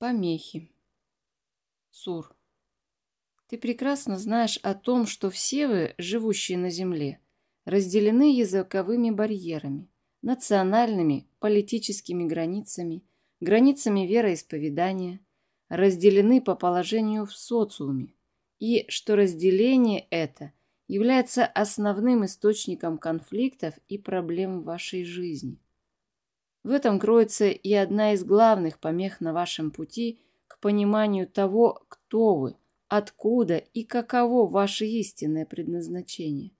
Помехи. Сур. Ты прекрасно знаешь о том, что все вы, живущие на Земле, разделены языковыми барьерами, национальными, политическими границами, границами вероисповедания, разделены по положению в социуме, и что разделение это является основным источником конфликтов и проблем в вашей жизни – в этом кроется и одна из главных помех на вашем пути к пониманию того, кто вы, откуда и каково ваше истинное предназначение.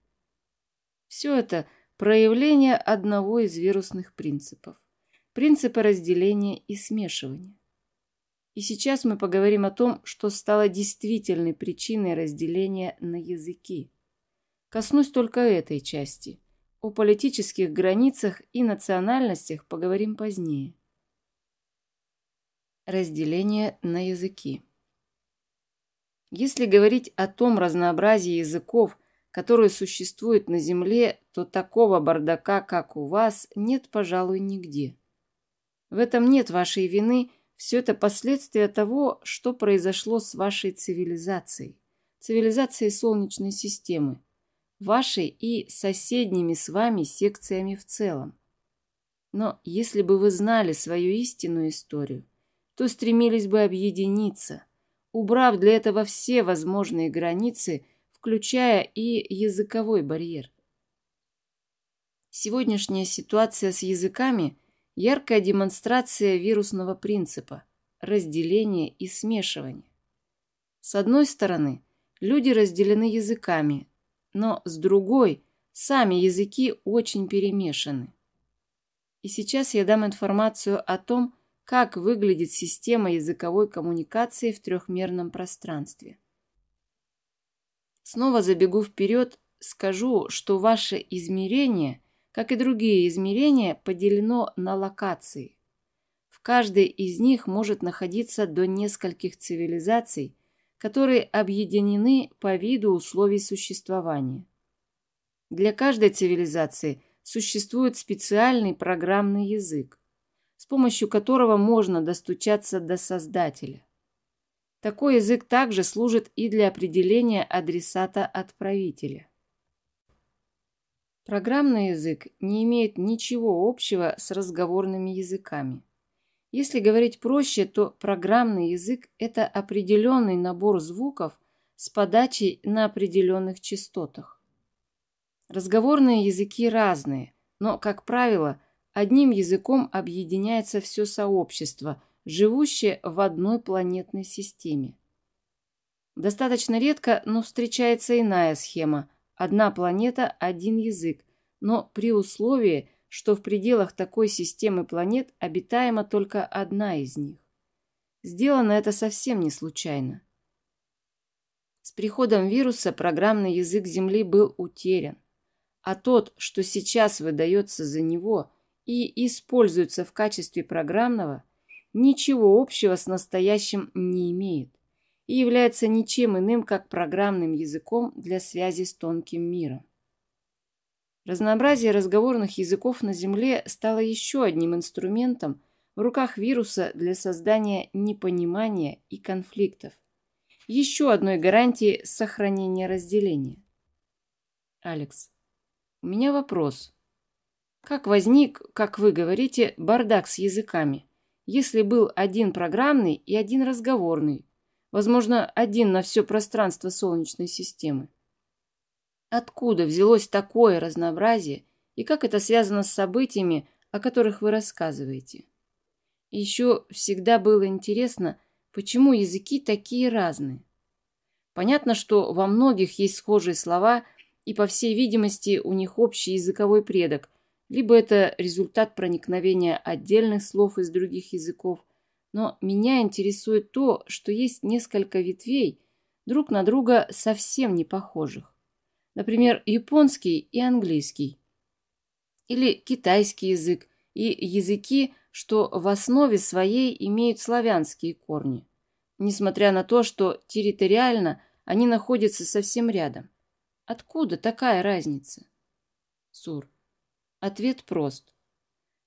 Все это проявление одного из вирусных принципов – принципа разделения и смешивания. И сейчас мы поговорим о том, что стало действительной причиной разделения на языки. Коснусь только этой части – о политических границах и национальностях поговорим позднее. Разделение на языки. Если говорить о том разнообразии языков, которые существуют на Земле, то такого бардака, как у вас, нет, пожалуй, нигде. В этом нет вашей вины, все это последствия того, что произошло с вашей цивилизацией, цивилизацией Солнечной системы, вашей и соседними с вами секциями в целом. Но если бы вы знали свою истинную историю, то стремились бы объединиться, убрав для этого все возможные границы, включая и языковой барьер. Сегодняшняя ситуация с языками – яркая демонстрация вирусного принципа – разделения и смешивания. С одной стороны, люди разделены языками, но с другой сами языки очень перемешаны. И сейчас я дам информацию о том, как выглядит система языковой коммуникации в трехмерном пространстве. Снова забегу вперед, скажу, что ваше измерение, как и другие измерения, поделено на локации. В каждой из них может находиться до нескольких цивилизаций, которые объединены по виду условий существования. Для каждой цивилизации существует специальный программный язык, с помощью которого можно достучаться до Создателя. Такой язык также служит и для определения адресата отправителя. Программный язык не имеет ничего общего с разговорными языками. Если говорить проще, то программный язык – это определенный набор звуков с подачей на определенных частотах. Разговорные языки разные, но, как правило, одним языком объединяется все сообщество, живущее в одной планетной системе. Достаточно редко, но встречается иная схема – одна планета – один язык, но при условии – что в пределах такой системы планет обитаема только одна из них. Сделано это совсем не случайно. С приходом вируса программный язык Земли был утерян, а тот, что сейчас выдается за него и используется в качестве программного, ничего общего с настоящим не имеет и является ничем иным, как программным языком для связи с тонким миром. Разнообразие разговорных языков на Земле стало еще одним инструментом в руках вируса для создания непонимания и конфликтов. Еще одной гарантией сохранения разделения. Алекс, у меня вопрос. Как возник, как вы говорите, бардак с языками, если был один программный и один разговорный, возможно, один на все пространство Солнечной системы? Откуда взялось такое разнообразие и как это связано с событиями, о которых вы рассказываете? Еще всегда было интересно, почему языки такие разные. Понятно, что во многих есть схожие слова, и, по всей видимости, у них общий языковой предок, либо это результат проникновения отдельных слов из других языков, но меня интересует то, что есть несколько ветвей, друг на друга совсем не похожих. Например, японский и английский. Или китайский язык и языки, что в основе своей имеют славянские корни. Несмотря на то, что территориально они находятся совсем рядом. Откуда такая разница? Сур. Ответ прост.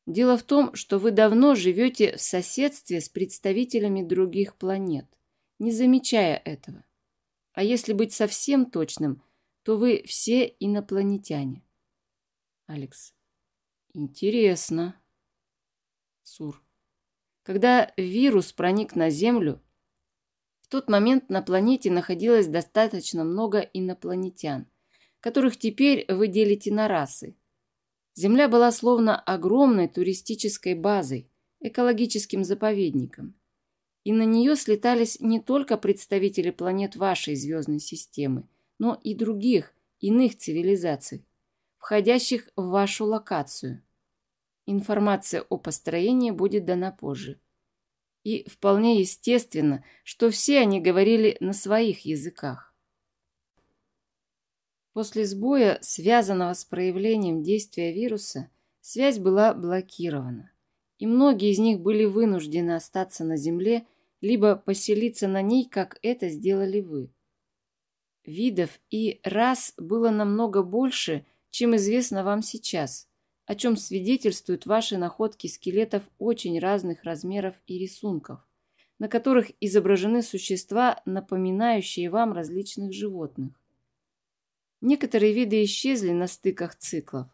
Дело в том, что вы давно живете в соседстве с представителями других планет, не замечая этого. А если быть совсем точным – то вы все инопланетяне. Алекс. Интересно. Сур. Когда вирус проник на Землю, в тот момент на планете находилось достаточно много инопланетян, которых теперь вы делите на расы. Земля была словно огромной туристической базой, экологическим заповедником. И на нее слетались не только представители планет вашей звездной системы, но и других, иных цивилизаций, входящих в вашу локацию. Информация о построении будет дана позже. И вполне естественно, что все они говорили на своих языках. После сбоя, связанного с проявлением действия вируса, связь была блокирована, и многие из них были вынуждены остаться на Земле, либо поселиться на ней, как это сделали вы – Видов и рас было намного больше, чем известно вам сейчас, о чем свидетельствуют ваши находки скелетов очень разных размеров и рисунков, на которых изображены существа, напоминающие вам различных животных. Некоторые виды исчезли на стыках циклов,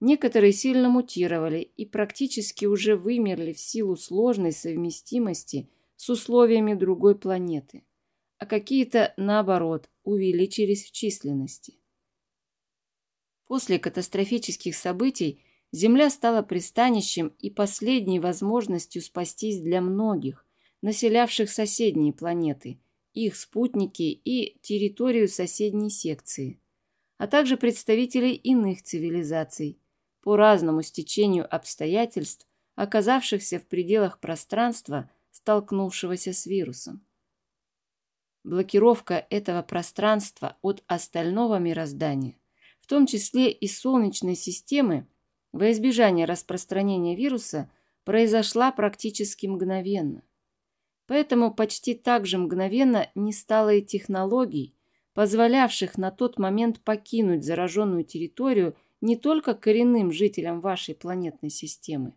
некоторые сильно мутировали и практически уже вымерли в силу сложной совместимости с условиями другой планеты а какие-то, наоборот, увеличились в численности. После катастрофических событий Земля стала пристанищем и последней возможностью спастись для многих, населявших соседние планеты, их спутники и территорию соседней секции, а также представителей иных цивилизаций, по разному стечению обстоятельств, оказавшихся в пределах пространства, столкнувшегося с вирусом блокировка этого пространства от остального мироздания, в том числе и Солнечной системы, во избежание распространения вируса произошла практически мгновенно. Поэтому почти так же мгновенно не стало и технологий, позволявших на тот момент покинуть зараженную территорию не только коренным жителям вашей планетной системы,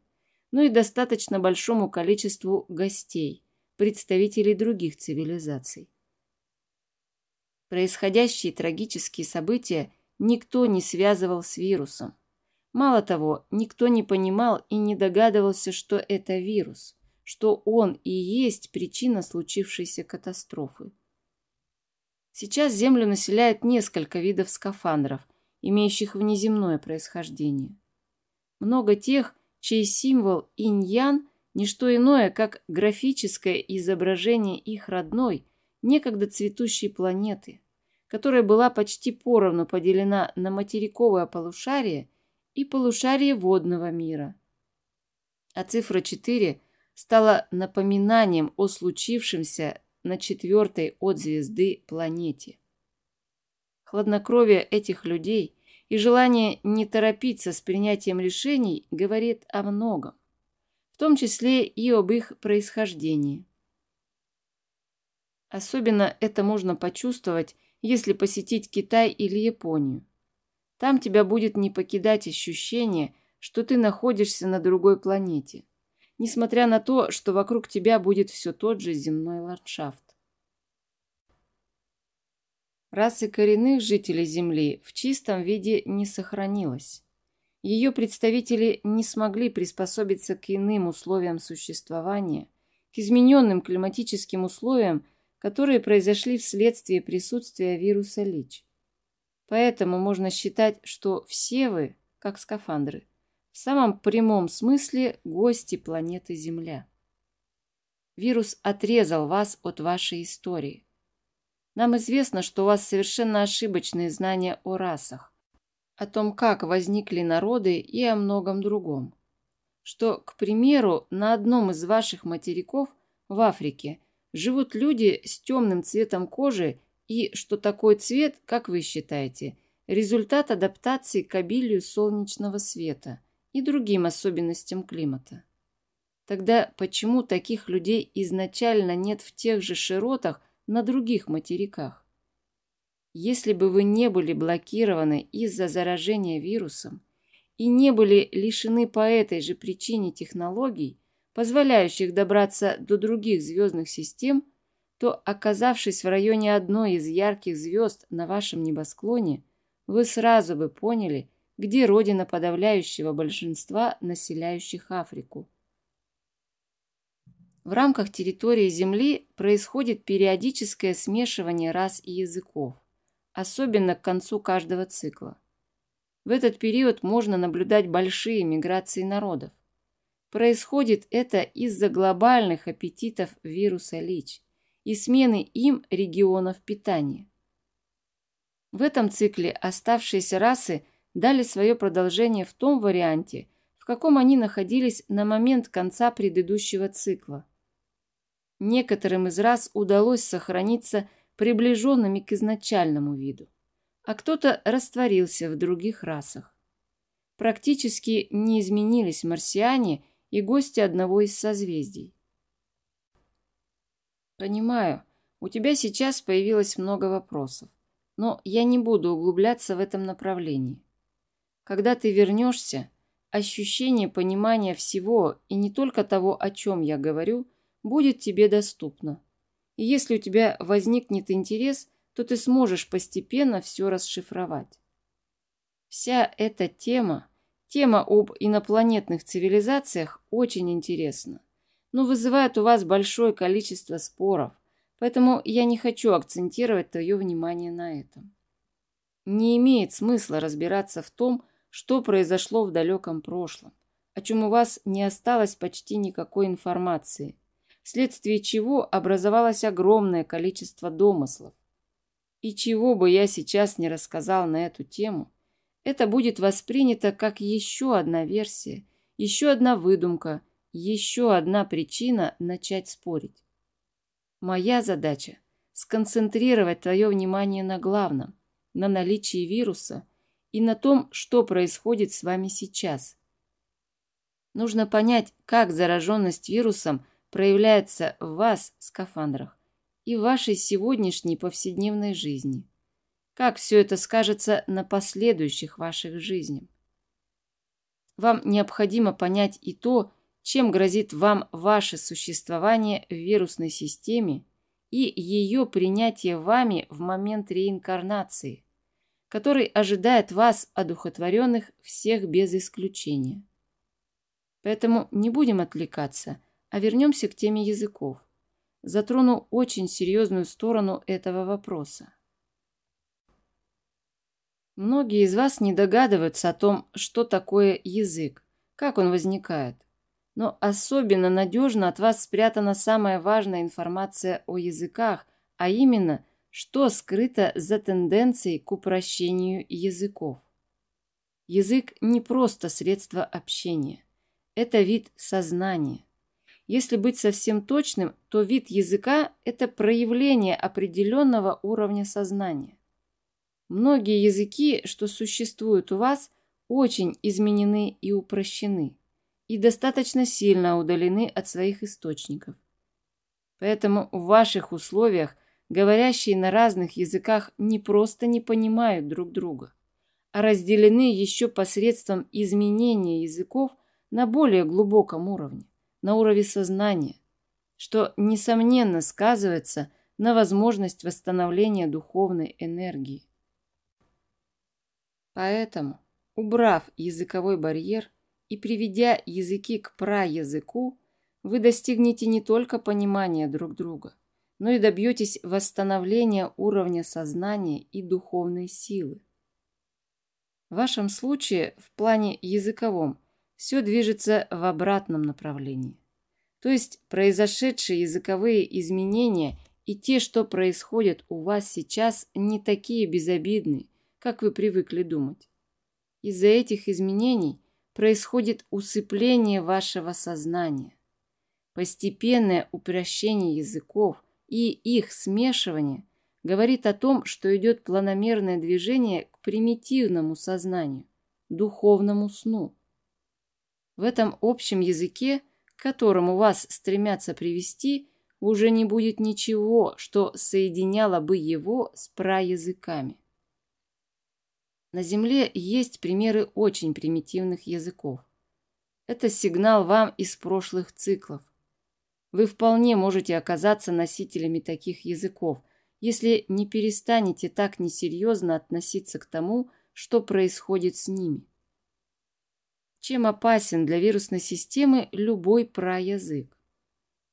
но и достаточно большому количеству гостей, представителей других цивилизаций. Происходящие трагические события никто не связывал с вирусом. Мало того, никто не понимал и не догадывался, что это вирус, что он и есть причина случившейся катастрофы. Сейчас Землю населяет несколько видов скафандров, имеющих внеземное происхождение. Много тех, чей символ инь-ян – не что иное, как графическое изображение их родной, некогда цветущей планеты которая была почти поровну поделена на материковое полушарие и полушарие водного мира. А цифра 4 стала напоминанием о случившемся на четвертой от звезды планете. Хладнокровие этих людей и желание не торопиться с принятием решений говорит о многом, в том числе и об их происхождении. Особенно это можно почувствовать если посетить Китай или Японию. Там тебя будет не покидать ощущение, что ты находишься на другой планете, несмотря на то, что вокруг тебя будет все тот же земной ландшафт. Расы коренных жителей Земли в чистом виде не сохранилась. Ее представители не смогли приспособиться к иным условиям существования, к измененным климатическим условиям которые произошли вследствие присутствия вируса ЛИЧ. Поэтому можно считать, что все вы, как скафандры, в самом прямом смысле гости планеты Земля. Вирус отрезал вас от вашей истории. Нам известно, что у вас совершенно ошибочные знания о расах, о том, как возникли народы и о многом другом. Что, к примеру, на одном из ваших материков в Африке – живут люди с темным цветом кожи и что такой цвет, как вы считаете, результат адаптации к обилию солнечного света и другим особенностям климата. Тогда почему таких людей изначально нет в тех же широтах на других материках? Если бы вы не были блокированы из-за заражения вирусом и не были лишены по этой же причине технологий, позволяющих добраться до других звездных систем, то, оказавшись в районе одной из ярких звезд на вашем небосклоне, вы сразу бы поняли, где родина подавляющего большинства населяющих Африку. В рамках территории Земли происходит периодическое смешивание рас и языков, особенно к концу каждого цикла. В этот период можно наблюдать большие миграции народов. Происходит это из-за глобальных аппетитов вируса ЛИЧ и смены им регионов питания. В этом цикле оставшиеся расы дали свое продолжение в том варианте, в каком они находились на момент конца предыдущего цикла. Некоторым из рас удалось сохраниться приближенными к изначальному виду, а кто-то растворился в других расах. Практически не изменились марсиане – и гости одного из созвездий. «Понимаю, у тебя сейчас появилось много вопросов, но я не буду углубляться в этом направлении. Когда ты вернешься, ощущение понимания всего и не только того, о чем я говорю, будет тебе доступно. И если у тебя возникнет интерес, то ты сможешь постепенно все расшифровать. Вся эта тема – Тема об инопланетных цивилизациях очень интересна, но ну, вызывает у вас большое количество споров, поэтому я не хочу акцентировать твое внимание на этом. Не имеет смысла разбираться в том, что произошло в далеком прошлом, о чем у вас не осталось почти никакой информации, вследствие чего образовалось огромное количество домыслов. И чего бы я сейчас не рассказал на эту тему, это будет воспринято как еще одна версия, еще одна выдумка, еще одна причина начать спорить. Моя задача – сконцентрировать твое внимание на главном, на наличии вируса и на том, что происходит с вами сейчас. Нужно понять, как зараженность вирусом проявляется в вас, скафандрах, и в вашей сегодняшней повседневной жизни – как все это скажется на последующих ваших жизнях? Вам необходимо понять и то, чем грозит вам ваше существование в вирусной системе и ее принятие вами в момент реинкарнации, который ожидает вас, одухотворенных, всех без исключения. Поэтому не будем отвлекаться, а вернемся к теме языков. Затрону очень серьезную сторону этого вопроса. Многие из вас не догадываются о том, что такое язык, как он возникает. Но особенно надежно от вас спрятана самая важная информация о языках, а именно, что скрыто за тенденцией к упрощению языков. Язык не просто средство общения. Это вид сознания. Если быть совсем точным, то вид языка – это проявление определенного уровня сознания. Многие языки, что существуют у вас, очень изменены и упрощены, и достаточно сильно удалены от своих источников. Поэтому в ваших условиях говорящие на разных языках не просто не понимают друг друга, а разделены еще посредством изменения языков на более глубоком уровне, на уровне сознания, что, несомненно, сказывается на возможность восстановления духовной энергии. Поэтому, убрав языковой барьер и приведя языки к праязыку, вы достигнете не только понимания друг друга, но и добьетесь восстановления уровня сознания и духовной силы. В вашем случае, в плане языковом, все движется в обратном направлении. То есть произошедшие языковые изменения и те, что происходят у вас сейчас, не такие безобидные, как вы привыкли думать. Из-за этих изменений происходит усыпление вашего сознания, постепенное упрощение языков и их смешивание говорит о том, что идет планомерное движение к примитивному сознанию, духовному сну. В этом общем языке, к которому вас стремятся привести, уже не будет ничего, что соединяло бы его с праязыками. На Земле есть примеры очень примитивных языков. Это сигнал вам из прошлых циклов. Вы вполне можете оказаться носителями таких языков, если не перестанете так несерьезно относиться к тому, что происходит с ними. Чем опасен для вирусной системы любой праязык?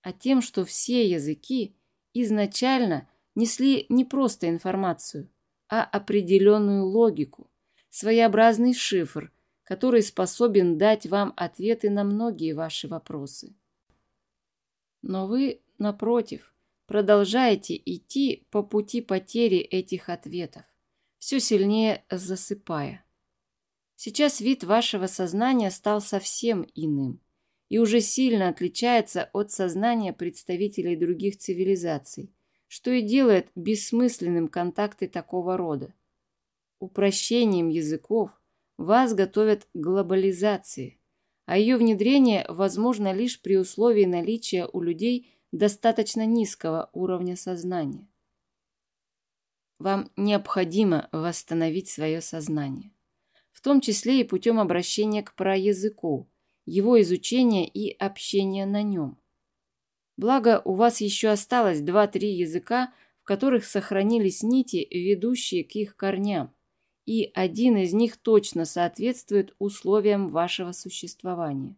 А тем, что все языки изначально несли не просто информацию, а определенную логику, своеобразный шифр, который способен дать вам ответы на многие ваши вопросы. Но вы, напротив, продолжаете идти по пути потери этих ответов, все сильнее засыпая. Сейчас вид вашего сознания стал совсем иным и уже сильно отличается от сознания представителей других цивилизаций, что и делает бессмысленным контакты такого рода упрощением языков вас готовят к глобализации, а ее внедрение возможно лишь при условии наличия у людей достаточно низкого уровня сознания. Вам необходимо восстановить свое сознание, в том числе и путем обращения к праязыку, его изучения и общения на нем. Благо, у вас еще осталось 2-3 языка, в которых сохранились нити, ведущие к их корням и один из них точно соответствует условиям вашего существования.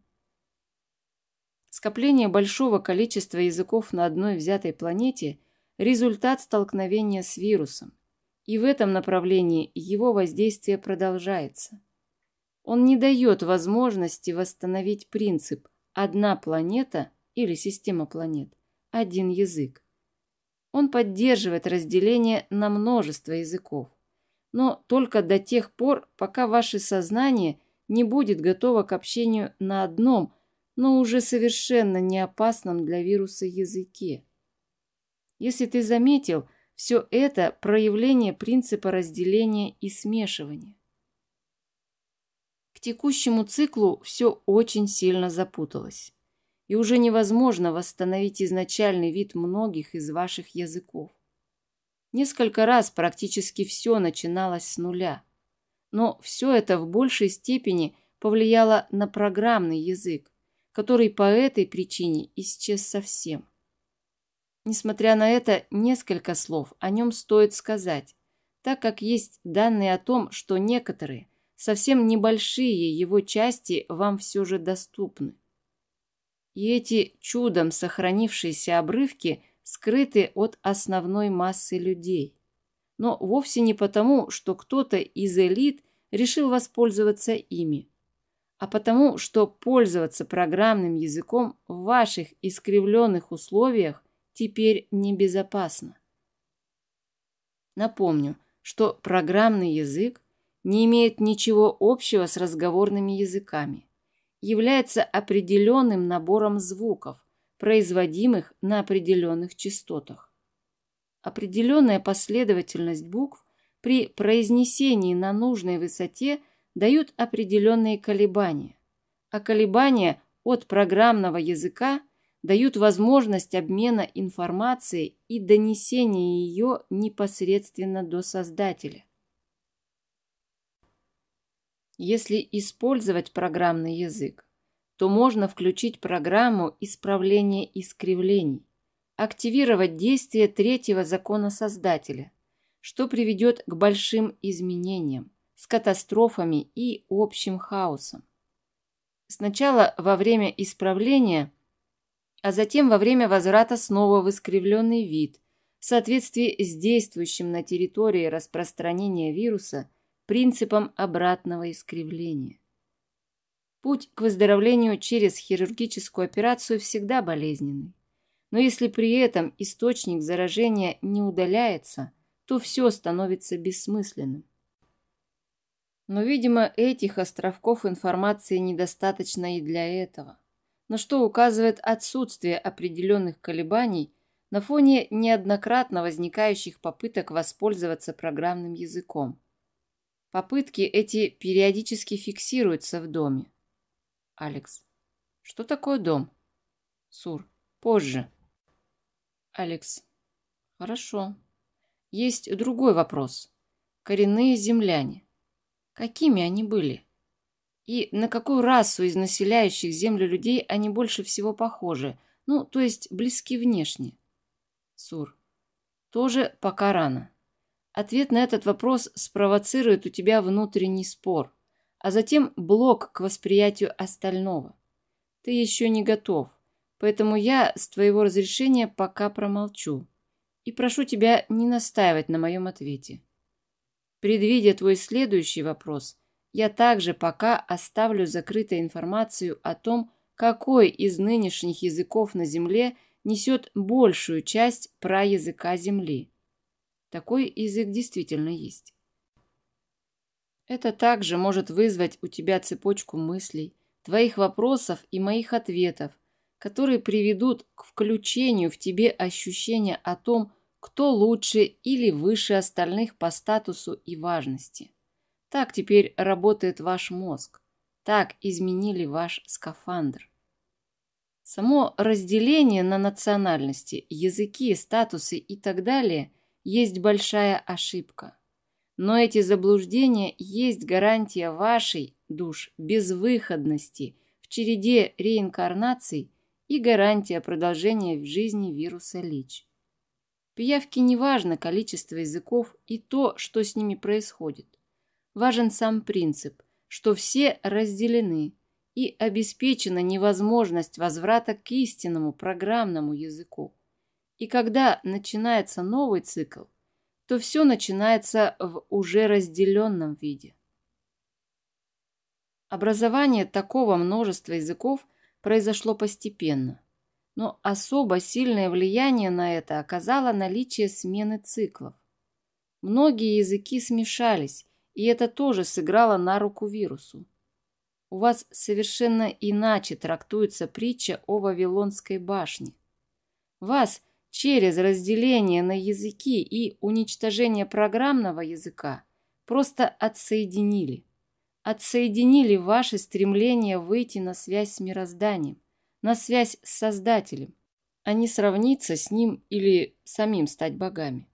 Скопление большого количества языков на одной взятой планете – результат столкновения с вирусом, и в этом направлении его воздействие продолжается. Он не дает возможности восстановить принцип «одна планета» или «система планет», «один язык». Он поддерживает разделение на множество языков – но только до тех пор, пока ваше сознание не будет готово к общению на одном, но уже совершенно не опасном для вируса языке. Если ты заметил, все это проявление принципа разделения и смешивания. К текущему циклу все очень сильно запуталось, и уже невозможно восстановить изначальный вид многих из ваших языков. Несколько раз практически все начиналось с нуля. Но все это в большей степени повлияло на программный язык, который по этой причине исчез совсем. Несмотря на это, несколько слов о нем стоит сказать, так как есть данные о том, что некоторые, совсем небольшие его части вам все же доступны. И эти чудом сохранившиеся обрывки – скрыты от основной массы людей. Но вовсе не потому, что кто-то из элит решил воспользоваться ими, а потому, что пользоваться программным языком в ваших искривленных условиях теперь небезопасно. Напомню, что программный язык не имеет ничего общего с разговорными языками, является определенным набором звуков – производимых на определенных частотах. Определенная последовательность букв при произнесении на нужной высоте дают определенные колебания, а колебания от программного языка дают возможность обмена информацией и донесения ее непосредственно до создателя. Если использовать программный язык, то можно включить программу исправления искривлений, активировать действие третьего закона Создателя, что приведет к большим изменениям, с катастрофами и общим хаосом. Сначала во время исправления, а затем во время возврата снова в искривленный вид, в соответствии с действующим на территории распространения вируса принципом обратного искривления. Путь к выздоровлению через хирургическую операцию всегда болезненный. Но если при этом источник заражения не удаляется, то все становится бессмысленным. Но, видимо, этих островков информации недостаточно и для этого. На что указывает отсутствие определенных колебаний на фоне неоднократно возникающих попыток воспользоваться программным языком. Попытки эти периодически фиксируются в доме. Алекс. Что такое дом? Сур. Позже. Алекс. Хорошо. Есть другой вопрос. Коренные земляне. Какими они были? И на какую расу из населяющих землю людей они больше всего похожи? Ну, то есть близки внешне. Сур. Тоже пока рано. Ответ на этот вопрос спровоцирует у тебя внутренний спор – а затем блок к восприятию остального. Ты еще не готов, поэтому я с твоего разрешения пока промолчу и прошу тебя не настаивать на моем ответе. Предвидя твой следующий вопрос, я также пока оставлю закрытой информацию о том, какой из нынешних языков на Земле несет большую часть про языка Земли. Такой язык действительно есть. Это также может вызвать у тебя цепочку мыслей, твоих вопросов и моих ответов, которые приведут к включению в тебе ощущения о том, кто лучше или выше остальных по статусу и важности. Так теперь работает ваш мозг. Так изменили ваш скафандр. Само разделение на национальности, языки, статусы и так далее есть большая ошибка. Но эти заблуждения есть гарантия вашей, душ, безвыходности в череде реинкарнаций и гарантия продолжения в жизни вируса ЛИЧ. Пиявки не важно количество языков и то, что с ними происходит. Важен сам принцип, что все разделены и обеспечена невозможность возврата к истинному программному языку. И когда начинается новый цикл, что все начинается в уже разделенном виде. Образование такого множества языков произошло постепенно, но особо сильное влияние на это оказало наличие смены циклов. Многие языки смешались, и это тоже сыграло на руку вирусу. У вас совершенно иначе трактуется притча о Вавилонской башне. Вас – через разделение на языки и уничтожение программного языка просто отсоединили. Отсоединили ваше стремление выйти на связь с мирозданием, на связь с Создателем, а не сравниться с ним или самим стать богами.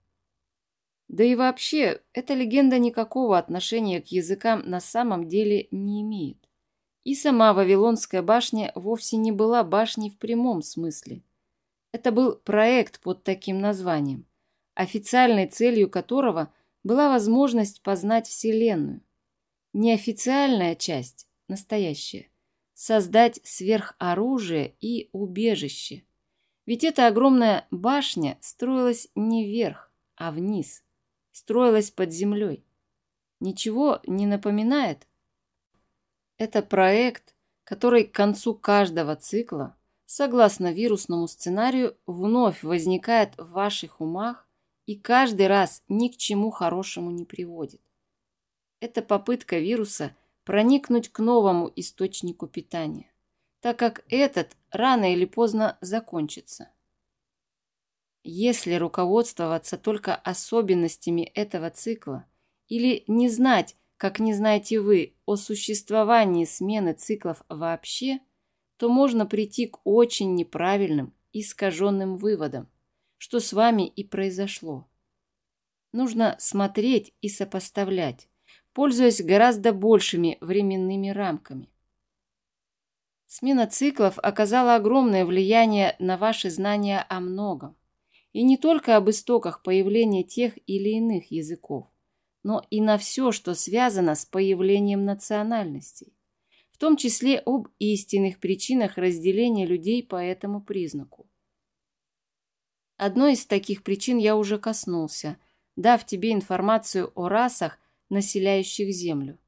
Да и вообще, эта легенда никакого отношения к языкам на самом деле не имеет. И сама Вавилонская башня вовсе не была башней в прямом смысле – это был проект под таким названием, официальной целью которого была возможность познать Вселенную. Неофициальная часть, настоящая, создать сверхоружие и убежище. Ведь эта огромная башня строилась не вверх, а вниз, строилась под землей. Ничего не напоминает? Это проект, который к концу каждого цикла согласно вирусному сценарию, вновь возникает в ваших умах и каждый раз ни к чему хорошему не приводит. Это попытка вируса проникнуть к новому источнику питания, так как этот рано или поздно закончится. Если руководствоваться только особенностями этого цикла или не знать, как не знаете вы, о существовании смены циклов вообще – то можно прийти к очень неправильным, искаженным выводам, что с вами и произошло. Нужно смотреть и сопоставлять, пользуясь гораздо большими временными рамками. Смена циклов оказала огромное влияние на ваши знания о многом, и не только об истоках появления тех или иных языков, но и на все, что связано с появлением национальностей в том числе об истинных причинах разделения людей по этому признаку. Одной из таких причин я уже коснулся, дав тебе информацию о расах, населяющих Землю.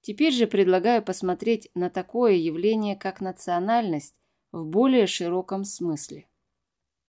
Теперь же предлагаю посмотреть на такое явление, как национальность, в более широком смысле.